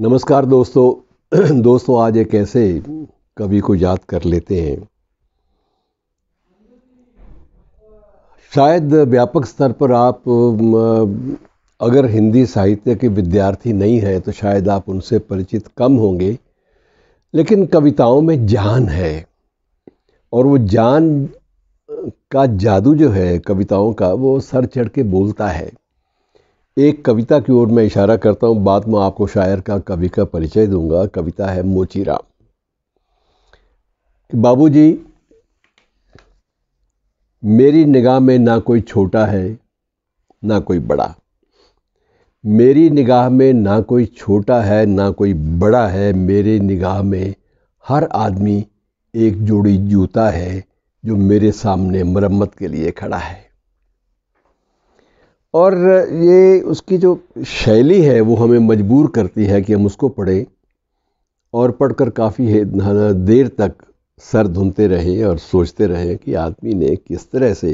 नमस्कार दोस्तों दोस्तों आज एक ऐसे कवि को याद कर लेते हैं शायद व्यापक स्तर पर आप अगर हिंदी साहित्य के विद्यार्थी नहीं हैं तो शायद आप उनसे परिचित कम होंगे लेकिन कविताओं में जान है और वो जान का जादू जो है कविताओं का वो सर चढ़ के बोलता है एक कविता की ओर मैं इशारा करता हूँ बाद में आपको शायर का कवि का परिचय दूंगा कविता है बाबू जी मेरी निगाह में ना कोई छोटा है ना कोई बड़ा मेरी निगाह में ना कोई छोटा है ना कोई बड़ा है मेरे निगाह में हर आदमी एक जोड़ी जूता है जो मेरे सामने मरम्मत के लिए खड़ा है और ये उसकी जो शैली है वो हमें मजबूर करती है कि हम उसको पढ़ें और पढ़कर काफ़ी देर तक सर धुनते रहें और सोचते रहें कि आदमी ने किस तरह से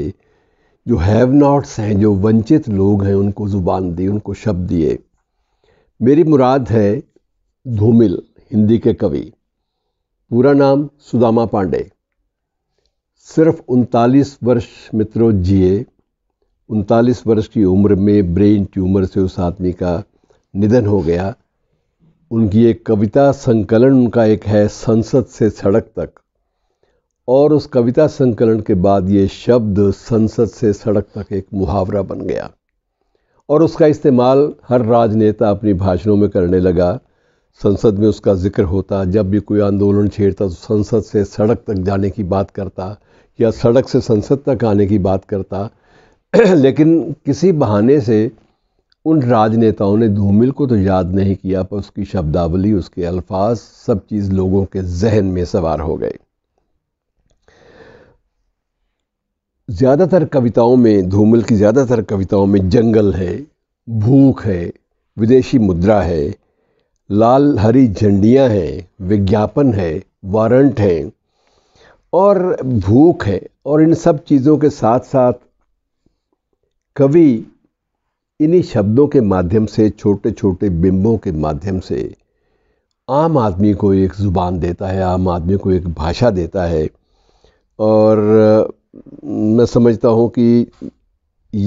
जो हैव नॉट्स हैं जो वंचित लोग हैं उनको ज़ुबान दी उनको शब्द दिए मेरी मुराद है धूमिल हिंदी के कवि पूरा नाम सुदामा पांडे सिर्फ उनतालीस वर्ष मित्रों जिए उनतालीस वर्ष की उम्र में ब्रेन ट्यूमर से उस आदमी का निधन हो गया उनकी एक कविता संकलन उनका एक है संसद से सड़क तक और उस कविता संकलन के बाद ये शब्द संसद से सड़क तक एक मुहावरा बन गया और उसका इस्तेमाल हर राजनेता अपनी भाषणों में करने लगा संसद में उसका जिक्र होता जब भी कोई आंदोलन छेड़ता तो संसद से सड़क तक जाने की बात करता या सड़क से संसद तक आने की बात करता लेकिन किसी बहाने से उन राजनेताओं ने धूमिल को तो याद नहीं किया पर उसकी शब्दावली उसके अल्फाज सब चीज़ लोगों के जहन में सवार हो गए ज़्यादातर कविताओं में धूमिल की ज़्यादातर कविताओं में जंगल है भूख है विदेशी मुद्रा है लाल हरी झंडियां हैं विज्ञापन है वारंट हैं और भूख है और इन सब चीज़ों के साथ साथ कवि इन्हीं शब्दों के माध्यम से छोटे छोटे बिंबों के माध्यम से आम आदमी को एक ज़ुबान देता है आम आदमी को एक भाषा देता है और मैं समझता हूँ कि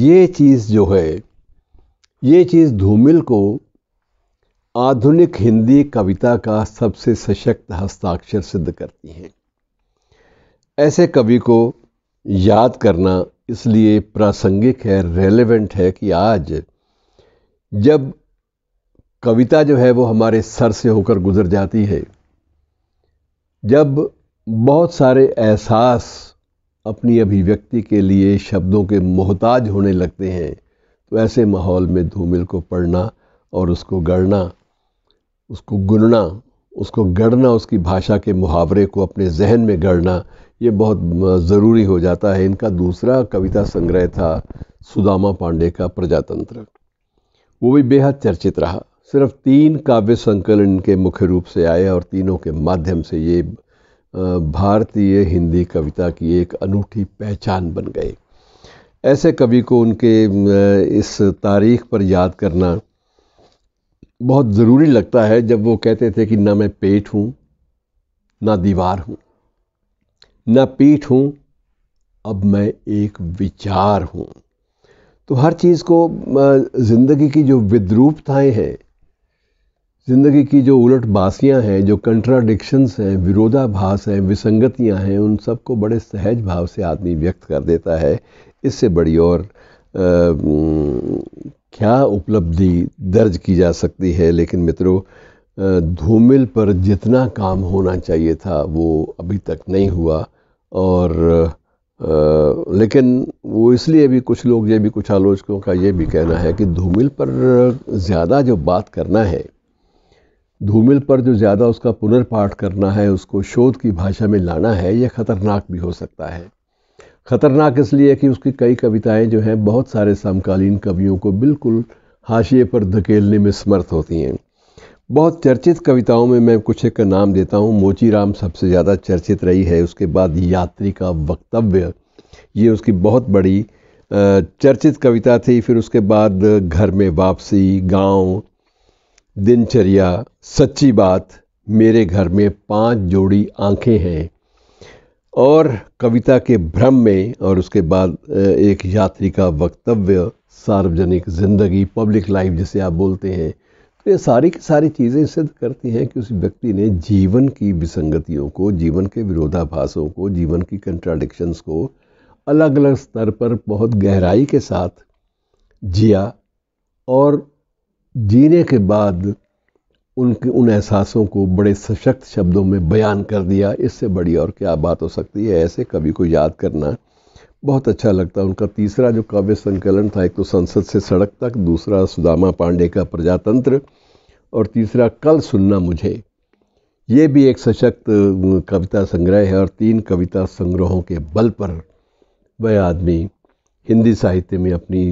ये चीज़ जो है ये चीज़ धूमिल को आधुनिक हिंदी कविता का सबसे सशक्त हस्ताक्षर सिद्ध करती हैं ऐसे कवि को याद करना इसलिए प्रासंगिक है रेलेवेंट है कि आज जब कविता जो है वो हमारे सर से होकर गुजर जाती है जब बहुत सारे एहसास अपनी अभिव्यक्ति के लिए शब्दों के मोहताज होने लगते हैं तो ऐसे माहौल में धूमिल को पढ़ना और उसको गढ़ना उसको गुनना उसको गढ़ना उसकी भाषा के मुहावरे को अपने जहन में गढ़ना ये बहुत ज़रूरी हो जाता है इनका दूसरा कविता संग्रह था सुदामा पांडे का प्रजातंत्र वो भी बेहद चर्चित रहा सिर्फ तीन काव्य संकलन इनके मुख्य रूप से आए और तीनों के माध्यम से ये भारतीय हिंदी कविता की एक अनूठी पहचान बन गए ऐसे कवि को उनके इस तारीख पर याद करना बहुत ज़रूरी लगता है जब वो कहते थे कि ना मैं पेट हूँ ना दीवार हूँ न पीठ हूँ अब मैं एक विचार हूँ तो हर चीज़ को ज़िंदगी की जो विद्रूपताएं हैं ज़िंदगी की जो उलट बासियाँ हैं जो कंट्राडिक्शंस हैं विरोधाभास हैं विसंगतियाँ हैं उन सबको बड़े सहज भाव से आदमी व्यक्त कर देता है इससे बड़ी और आ, क्या उपलब्धि दर्ज की जा सकती है लेकिन मित्रों धूमिल पर जितना काम होना चाहिए था वो अभी तक नहीं हुआ और आ, लेकिन वो इसलिए भी कुछ लोग ये भी कुछ आलोचकों का ये भी कहना है कि धूमिल पर ज़्यादा जो बात करना है धूमिल पर जो ज़्यादा उसका पुनर्पाठ करना है उसको शोध की भाषा में लाना है यह ख़तरनाक भी हो सकता है ख़तरनाक इसलिए कि उसकी कई कविताएं जो हैं बहुत सारे समकालीन कवियों को बिल्कुल हाशिए पर धकेलने में समर्थ होती हैं बहुत चर्चित कविताओं में मैं कुछ एक नाम देता हूँ मोचीराम सबसे ज़्यादा चर्चित रही है उसके बाद यात्री का वक्तव्य ये उसकी बहुत बड़ी चर्चित कविता थी फिर उसके बाद घर में वापसी गांव दिनचर्या सच्ची बात मेरे घर में पांच जोड़ी आंखें हैं और कविता के भ्रम में और उसके बाद एक यात्री का वक्तव्य सार्वजनिक ज़िंदगी पब्लिक लाइफ जिसे आप बोलते हैं तो ये सारी की सारी चीज़ें सिद्ध करती हैं कि उस व्यक्ति ने जीवन की विसंगतियों को जीवन के विरोधाभासों को जीवन की कंट्राडिक्शंस को अलग अलग स्तर पर बहुत गहराई के साथ जिया और जीने के बाद उनके उन एहसासों को बड़े सशक्त शब्दों में बयान कर दिया इससे बड़ी और क्या बात हो सकती है ऐसे कवि को याद करना बहुत अच्छा लगता है उनका तीसरा जो काव्य संकलन था एक तो संसद से सड़क तक दूसरा सुदामा पांडे का प्रजातंत्र और तीसरा कल सुनना मुझे ये भी एक सशक्त कविता संग्रह है और तीन कविता संग्रहों के बल पर वह आदमी हिंदी साहित्य में अपनी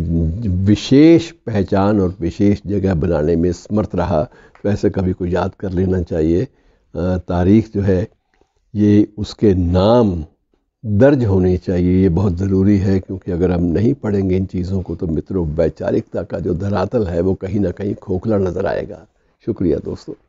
विशेष पहचान और विशेष जगह बनाने में समर्थ रहा वैसे कभी को याद कर लेना चाहिए तारीख जो है ये उसके नाम दर्ज होनी चाहिए ये बहुत ज़रूरी है क्योंकि अगर हम नहीं पढ़ेंगे इन चीज़ों को तो मित्रों वैचारिकता का जो धरातल है वो कहीं ना कहीं खोखला नज़र आएगा शुक्रिया दोस्तों